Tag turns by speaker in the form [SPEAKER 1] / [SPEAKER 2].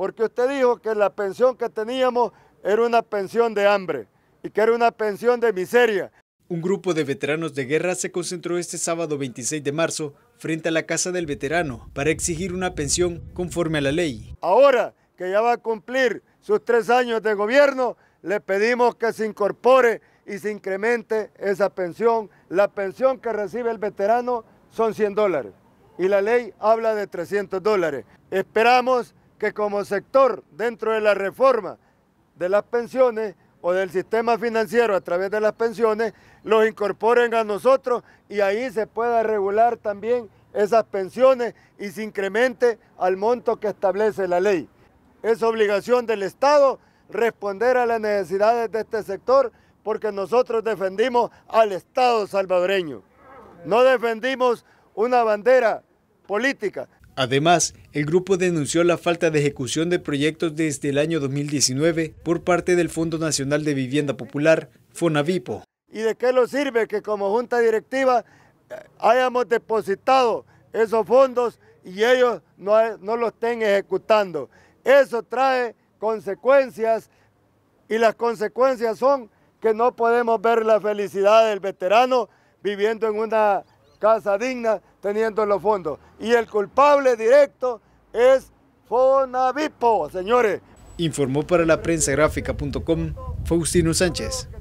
[SPEAKER 1] porque usted dijo que la pensión que teníamos era una pensión de hambre y que era una pensión de miseria.
[SPEAKER 2] Un grupo de veteranos de guerra se concentró este sábado 26 de marzo frente a la Casa del Veterano para exigir una pensión conforme a la ley.
[SPEAKER 1] Ahora que ya va a cumplir sus tres años de gobierno, le pedimos que se incorpore y se incremente esa pensión. La pensión que recibe el veterano son 100 dólares y la ley habla de 300 dólares. Esperamos que como sector dentro de la reforma de las pensiones o del sistema financiero a través de las pensiones, los incorporen a nosotros y ahí se pueda regular también esas pensiones y se incremente al monto que establece la ley. Es obligación del Estado responder a las necesidades de este sector porque nosotros defendimos al Estado salvadoreño. No defendimos una bandera política,
[SPEAKER 2] Además, el grupo denunció la falta de ejecución de proyectos desde el año 2019 por parte del Fondo Nacional de Vivienda Popular, Fonavipo.
[SPEAKER 1] ¿Y de qué nos sirve que como junta directiva eh, hayamos depositado esos fondos y ellos no, no los estén ejecutando? Eso trae consecuencias y las consecuencias son que no podemos ver la felicidad del veterano viviendo en una casa digna teniendo los fondos. Y el culpable directo es Fonavipo, señores.
[SPEAKER 2] Informó para la prensa gráfica.com Faustino Sánchez.